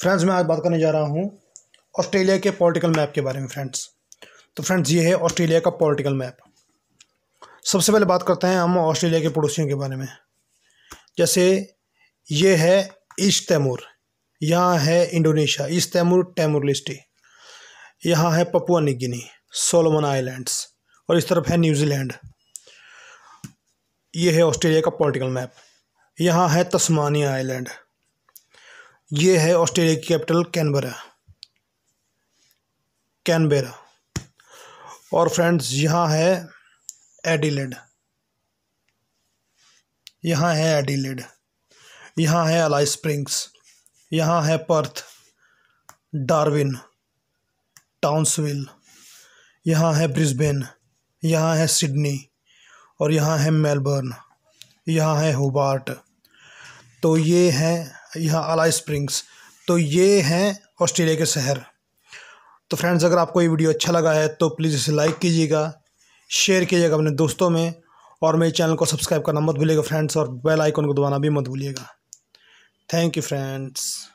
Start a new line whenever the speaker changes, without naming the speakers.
friends मैं आज बात करने जा रहा हूँ ऑस्ट्रेलिया के पॉलिटिकल मैप के बारे में फ्रेंड्स तो फ्रेंड्स ये है ऑस्ट्रेलिया का पॉलिटिकल मैप सबसे पहले बात करते हैं हम ऑस्ट्रेलिया के पड़ोसियों के बारे में जैसे ये है ईस्ट तैमूर यहाँ है Indonesia East Timor Timor Leste यहाँ है पपुआ निगिनी सोलोमन आइलैंड्स और इस तरफ है न्यूजीलैंड ये है ऑस्ट्रेलिया का पॉलिटिकल मैप यहाँ है तस्मानिया आइलैंड ये है ऑस्ट्रेलिया की कैपिटल कैनबरा कैनबेरा और फ्रेंड्स यहाँ है एडिलेड यहाँ है एडिलेड यहाँ है अलाई स्प्रिंग्स यहाँ है पर्थ डार्विन टाउंसविल यहाँ है ब्रिस्बेन यहाँ है सिडनी और यहाँ है मेलबर्न यहाँ है हुबार्ट तो ये हैं यहाँ आला स्प्रिंग्स तो ये हैं ऑस्ट्रेलिया के शहर तो फ्रेंड्स अगर आपको ये वीडियो अच्छा लगा है तो प्लीज़ इसे लाइक कीजिएगा शेयर कीजिएगा अपने दोस्तों में और मेरे चैनल को सब्सक्राइब करना मत भूलिएगा फ्रेंड्स और बेल आइकन को दबाना भी मत भूलिएगा थैंक यू फ्रेंड्स